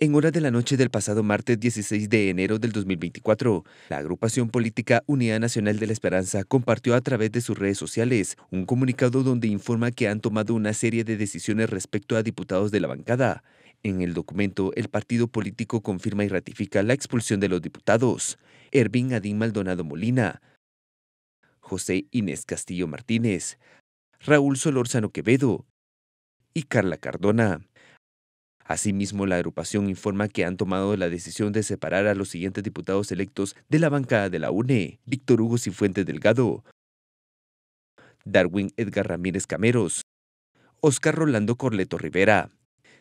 En hora de la noche del pasado martes 16 de enero del 2024, la agrupación política Unidad Nacional de la Esperanza compartió a través de sus redes sociales un comunicado donde informa que han tomado una serie de decisiones respecto a diputados de la bancada. En el documento, el partido político confirma y ratifica la expulsión de los diputados Ervin Adín Maldonado Molina, José Inés Castillo Martínez, Raúl Solórzano Quevedo y Carla Cardona. Asimismo, la agrupación informa que han tomado la decisión de separar a los siguientes diputados electos de la bancada de la UNE. Víctor Hugo Cifuentes Delgado, Darwin Edgar Ramírez Cameros, Oscar Rolando Corleto Rivera,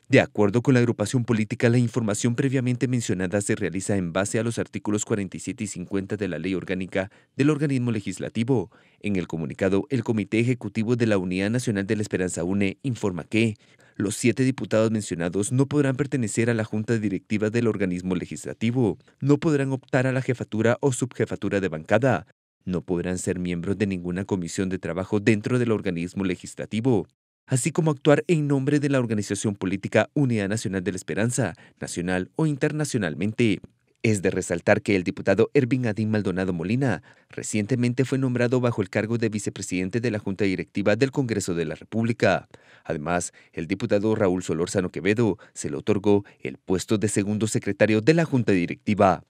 de acuerdo con la agrupación política, la información previamente mencionada se realiza en base a los artículos 47 y 50 de la Ley Orgánica del Organismo Legislativo. En el comunicado, el Comité Ejecutivo de la Unidad Nacional de la Esperanza UNE informa que los siete diputados mencionados no podrán pertenecer a la Junta Directiva del organismo legislativo, no podrán optar a la jefatura o subjefatura de bancada, no podrán ser miembros de ninguna comisión de trabajo dentro del organismo legislativo, así como actuar en nombre de la organización política Unidad Nacional de la Esperanza, nacional o internacionalmente. Es de resaltar que el diputado Ervin Adín Maldonado Molina recientemente fue nombrado bajo el cargo de vicepresidente de la Junta Directiva del Congreso de la República. Además, el diputado Raúl Solórzano Quevedo se le otorgó el puesto de segundo secretario de la Junta Directiva.